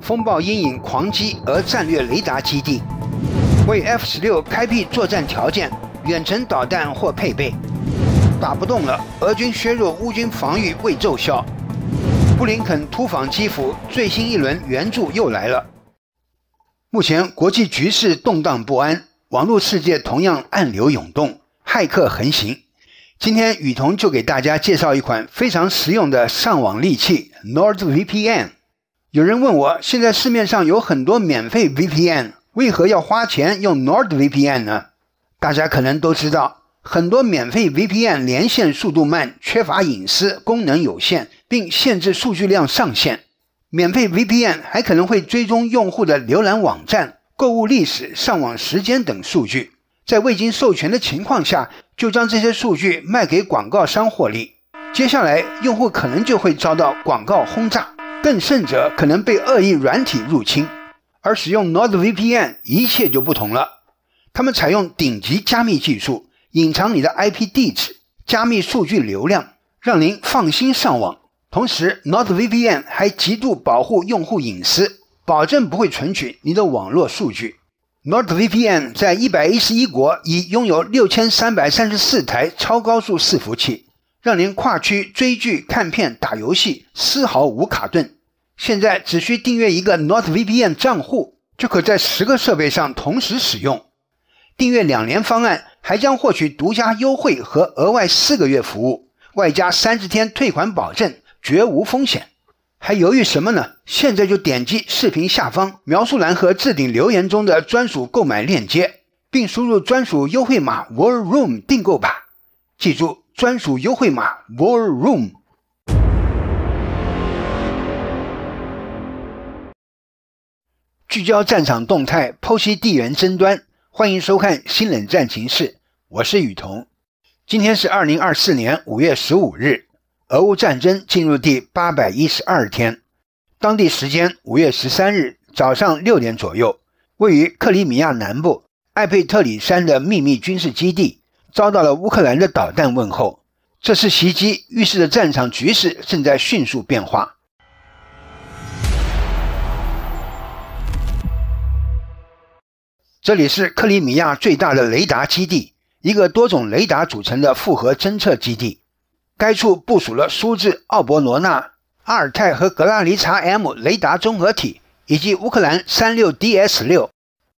风暴阴影狂击俄战略雷达基地，为 F 十六开辟作战条件，远程导弹或配备。打不动了，俄军削弱乌军防御未奏效。布林肯突访基辅，最新一轮援助又来了。目前国际局势动荡不安，网络世界同样暗流涌动，骇客横行。今天雨桐就给大家介绍一款非常实用的上网利器—— NordVPN。有人问我，现在市面上有很多免费 VPN，为何要花钱用 NordVPN 呢？大家可能都知道，很多免费 VPN 连线速度慢，缺乏隐私，功能有限，并限制数据量上限。免费 VPN 还可能会追踪用户的浏览网站、购物历史、上网时间等数据，在未经授权的情况下，就将这些数据卖给广告商获利。接下来，用户可能就会遭到广告轰炸。更甚者，可能被恶意软体入侵。而使用 NordVPN，一切就不同了。他们采用顶级加密技术，隐藏你的 IP 地址，加密数据流量，让您放心上网。同时，NordVPN 还极度保护用户隐私，保证不会存取你的网络数据。NordVPN 在111国已拥有6334台超高速伺服器。让您跨区追剧、看片、打游戏，丝毫无卡顿。现在只需订阅一个 NordVPN 账户，就可在十个设备上同时使用。订阅两年方案，还将获取独家优惠和额外四个月服务，外加三十天退款保证，绝无风险。还犹豫什么呢？现在就点击视频下方描述栏和置顶留言中的专属购买链接，并输入专属优惠码 w o r Room 订购吧。记住。专属优惠码：war room。聚焦战场动态，剖析地缘争端。欢迎收看《新冷战情势》，我是雨桐。今天是二零二四年五月十五日，俄乌战争进入第八百一十二天。当地时间五月十三日早上六点左右，位于克里米亚南部艾佩特里山的秘密军事基地遭到了乌克兰的导弹问候。这次袭击预示着战场局势正在迅速变化。这里是克里米亚最大的雷达基地，一个多种雷达组成的复合侦测基地。该处部署了苏制奥伯罗纳、阿尔泰和格拉尼察 M 雷达综合体，以及乌克兰三六 DS 六。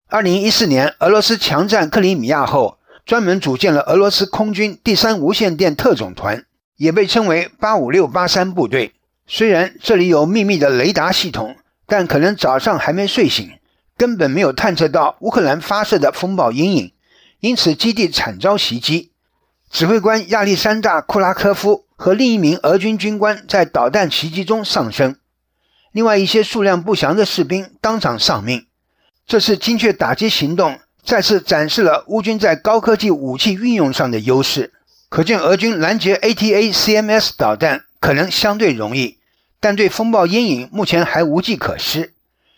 二零一四年俄罗斯强占克里米亚后。专门组建了俄罗斯空军第三无线电特种团，也被称为“八五六八三”部队。虽然这里有秘密的雷达系统，但可能早上还没睡醒，根本没有探测到乌克兰发射的风暴阴影，因此基地惨遭袭击。指挥官亚历山大·库拉科夫和另一名俄军军官在导弹袭击中丧生，另外一些数量不详的士兵当场丧命。这次精确打击行动。再次展示了乌军在高科技武器运用上的优势。可见，俄军拦截 ATA CMS 导弹可能相对容易，但对风暴阴影目前还无计可施。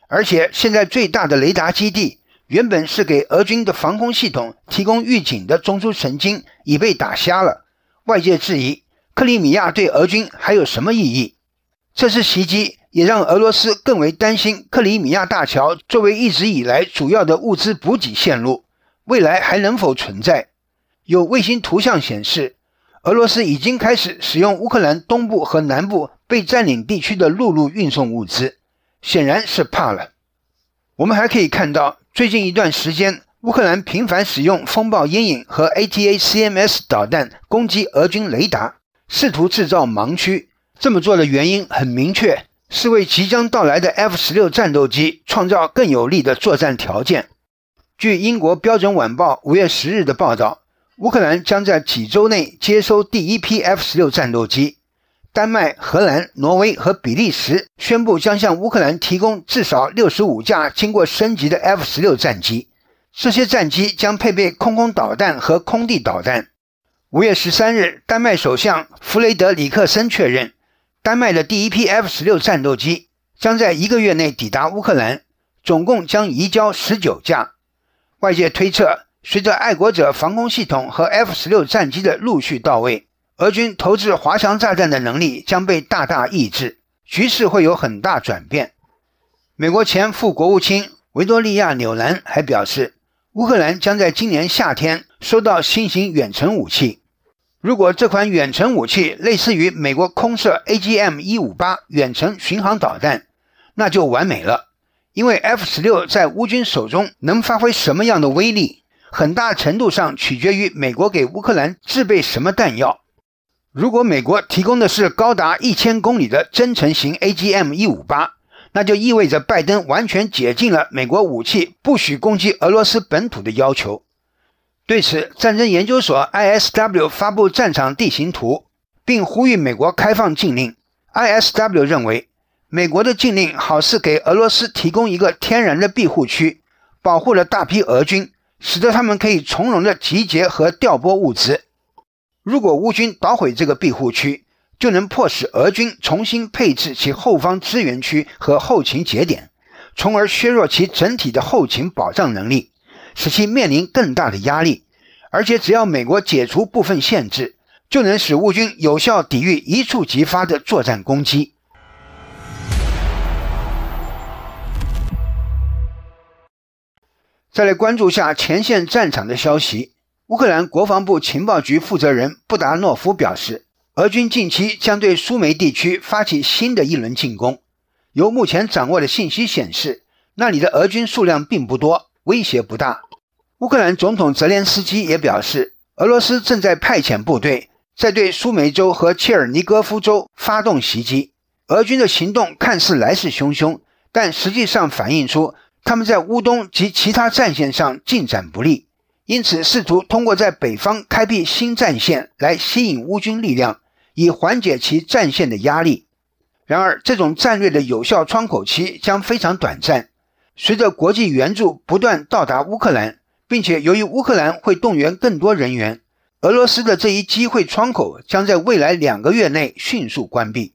而且，现在最大的雷达基地，原本是给俄军的防空系统提供预警的中枢神经，已被打瞎了。外界质疑，克里米亚对俄军还有什么意义？这次袭击。也让俄罗斯更为担心，克里米亚大桥作为一直以来主要的物资补给线路，未来还能否存在？有卫星图像显示，俄罗斯已经开始使用乌克兰东部和南部被占领地区的陆路运送物资，显然是怕了。我们还可以看到，最近一段时间，乌克兰频繁使用风暴阴影和 A T A C M S 导弹攻击俄军雷达，试图制造盲区。这么做的原因很明确。是为即将到来的 F 十六战斗机创造更有利的作战条件。据英国标准晚报五月十日的报道，乌克兰将在几周内接收第一批 F 十六战斗机。丹麦、荷兰、挪威和比利时宣布将向乌克兰提供至少六十五架经过升级的 F 十六战机。这些战机将配备空空导弹和空地导弹。五月十三日，丹麦首相弗雷德里克森确认。丹麦的第一批 F-16 战斗机将在一个月内抵达乌克兰，总共将移交19架。外界推测，随着爱国者防空系统和 F-16 战机的陆续到位，俄军投掷滑翔炸弹的能力将被大大抑制，局势会有很大转变。美国前副国务卿维多利亚·纽兰还表示，乌克兰将在今年夏天收到新型远程武器。如果这款远程武器类似于美国空射 AGM 一五八远程巡航导弹，那就完美了。因为 F 十六在乌军手中能发挥什么样的威力，很大程度上取决于美国给乌克兰制备什么弹药。如果美国提供的是高达一千公里的真程型 AGM 一五八，那就意味着拜登完全解禁了美国武器不许攻击俄罗斯本土的要求。对此，战争研究所 （ISW） 发布战场地形图，并呼吁美国开放禁令。ISW 认为，美国的禁令好似给俄罗斯提供一个天然的庇护区，保护了大批俄军，使得他们可以从容地集结和调拨物资。如果乌军捣毁这个庇护区，就能迫使俄军重新配置其后方支援区和后勤节点，从而削弱其整体的后勤保障能力。使其面临更大的压力，而且只要美国解除部分限制，就能使乌军有效抵御一触即发的作战攻击。再来关注下前线战场的消息。乌克兰国防部情报局负责人布达诺夫表示，俄军近期将对苏梅地区发起新的一轮进攻。由目前掌握的信息显示，那里的俄军数量并不多。威胁不大。乌克兰总统泽连斯基也表示，俄罗斯正在派遣部队，在对苏梅州和切尔尼戈夫州发动袭击。俄军的行动看似来势汹汹，但实际上反映出他们在乌东及其他战线上进展不利，因此试图通过在北方开辟新战线来吸引乌军力量，以缓解其战线的压力。然而，这种战略的有效窗口期将非常短暂。随着国际援助不断到达乌克兰，并且由于乌克兰会动员更多人员，俄罗斯的这一机会窗口将在未来两个月内迅速关闭。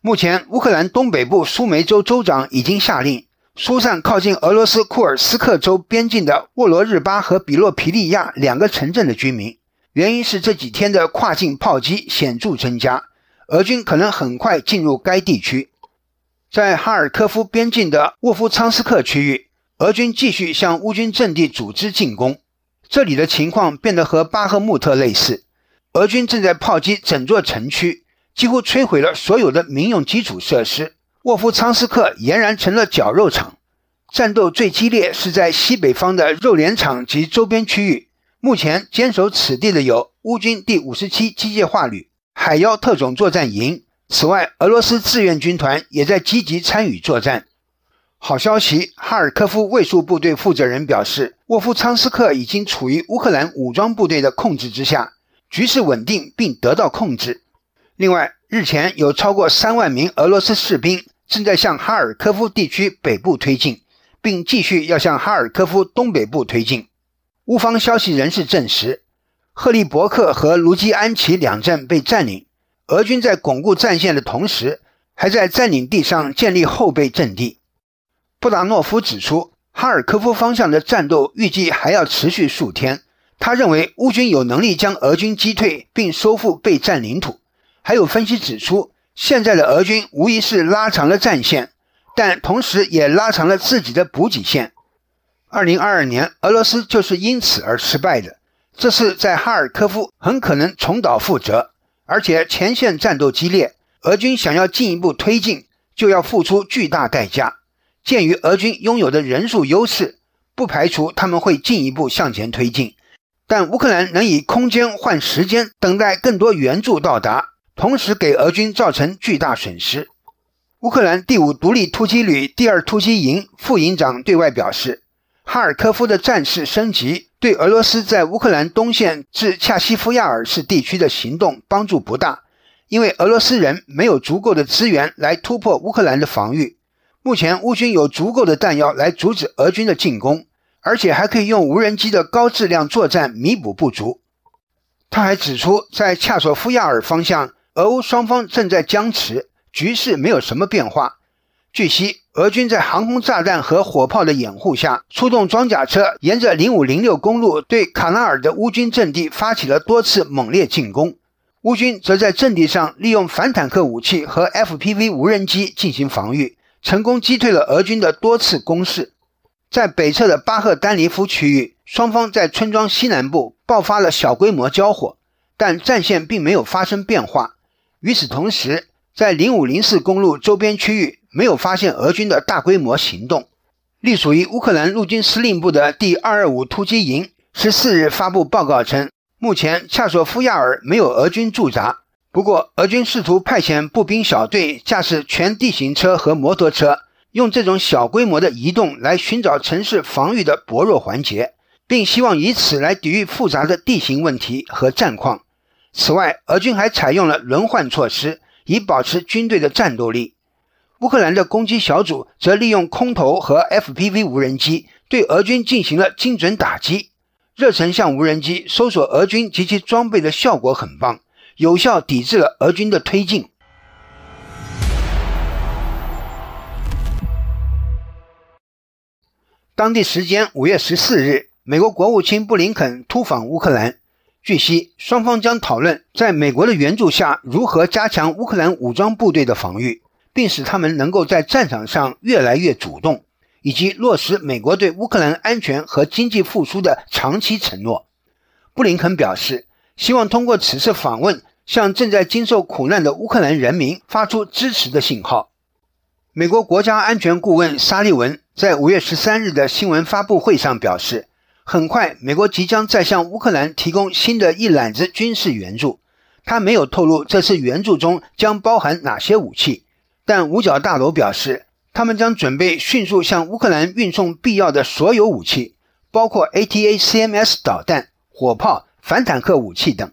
目前，乌克兰东北部苏梅州州长已经下令疏散靠近俄罗斯库尔斯克州边境的沃罗日巴和比洛皮利亚两个城镇的居民，原因是这几天的跨境炮击显著增加，俄军可能很快进入该地区。在哈尔科夫边境的沃夫昌斯克区域，俄军继续向乌军阵地组织进攻。这里的情况变得和巴赫穆特类似，俄军正在炮击整座城区，几乎摧毁了所有的民用基础设施。沃夫昌斯克俨然成了绞肉场。战斗最激烈是在西北方的肉联厂及周边区域。目前坚守此地的有乌军第五十七机械化旅“海妖”特种作战营。此外，俄罗斯志愿军团也在积极参与作战。好消息，哈尔科夫卫戍部队负责人表示，沃夫昌斯克已经处于乌克兰武装部队的控制之下，局势稳定并得到控制。另外，日前有超过三万名俄罗斯士兵正在向哈尔科夫地区北部推进，并继续要向哈尔科夫东北部推进。乌方消息人士证实，赫利伯克和卢基安奇两镇被占领。俄军在巩固战线的同时，还在占领地上建立后备阵地。布达诺夫指出，哈尔科夫方向的战斗预计还要持续数天。他认为，乌军有能力将俄军击退并收复被占领土。还有分析指出，现在的俄军无疑是拉长了战线，但同时也拉长了自己的补给线。二零二二年，俄罗斯就是因此而失败的。这次在哈尔科夫，很可能重蹈覆辙。而且前线战斗激烈，俄军想要进一步推进，就要付出巨大代价。鉴于俄军拥有的人数优势，不排除他们会进一步向前推进，但乌克兰能以空间换时间，等待更多援助到达，同时给俄军造成巨大损失。乌克兰第五独立突击旅第二突击营副营长对外表示：“哈尔科夫的战事升级。”对俄罗斯在乌克兰东线至恰西夫亚尔市地区的行动帮助不大，因为俄罗斯人没有足够的资源来突破乌克兰的防御。目前，乌军有足够的弹药来阻止俄军的进攻，而且还可以用无人机的高质量作战弥补不足。他还指出，在恰索夫亚尔方向，俄乌双方正在僵持，局势没有什么变化。据悉，俄军在航空炸弹和火炮的掩护下，出动装甲车沿着零五零六公路对卡纳尔的乌军阵地发起了多次猛烈进攻。乌军则在阵地上利用反坦克武器和 FPV 无人机进行防御，成功击退了俄军的多次攻势。在北侧的巴赫丹尼夫区域，双方在村庄西南部爆发了小规模交火，但战线并没有发生变化。与此同时，在零五零四公路周边区域，没有发现俄军的大规模行动。隶属于乌克兰陆军司令部的第225突击营14日发布报告称，目前恰索夫亚尔没有俄军驻扎。不过，俄军试图派遣步兵小队驾驶全地形车和摩托车，用这种小规模的移动来寻找城市防御的薄弱环节，并希望以此来抵御复杂的地形问题和战况。此外，俄军还采用了轮换措施，以保持军队的战斗力。乌克兰的攻击小组则利用空投和 FPV 无人机对俄军进行了精准打击。热成像无人机搜索俄军及其装备的效果很棒，有效抵制了俄军的推进。当地时间五月十四日，美国国务卿布林肯突访乌克兰。据悉，双方将讨论在美国的援助下如何加强乌克兰武装部队的防御。并使他们能够在战场上越来越主动，以及落实美国对乌克兰安全和经济复苏的长期承诺。布林肯表示，希望通过此次访问向正在经受苦难的乌克兰人民发出支持的信号。美国国家安全顾问沙利文在五月十三日的新闻发布会上表示，很快美国即将再向乌克兰提供新的一揽子军事援助。他没有透露这次援助中将包含哪些武器。但五角大楼表示，他们将准备迅速向乌克兰运送必要的所有武器，包括 A T A C M S 导弹、火炮、反坦克武器等。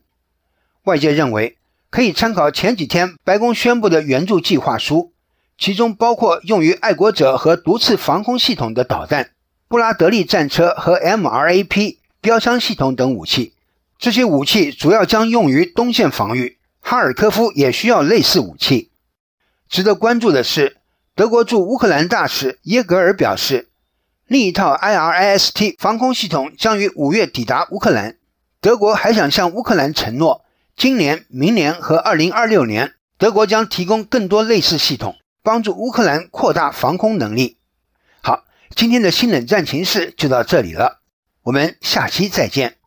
外界认为，可以参考前几天白宫宣布的援助计划书，其中包括用于爱国者和毒刺防空系统的导弹、布拉德利战车和 M R A P 标枪系统等武器。这些武器主要将用于东线防御，哈尔科夫也需要类似武器。值得关注的是，德国驻乌克兰大使耶格尔表示，另一套 IRIS-T 防空系统将于五月抵达乌克兰。德国还想向乌克兰承诺，今年、明年和二零二六年，德国将提供更多类似系统，帮助乌克兰扩大防空能力。好，今天的《新冷战情势》就到这里了，我们下期再见。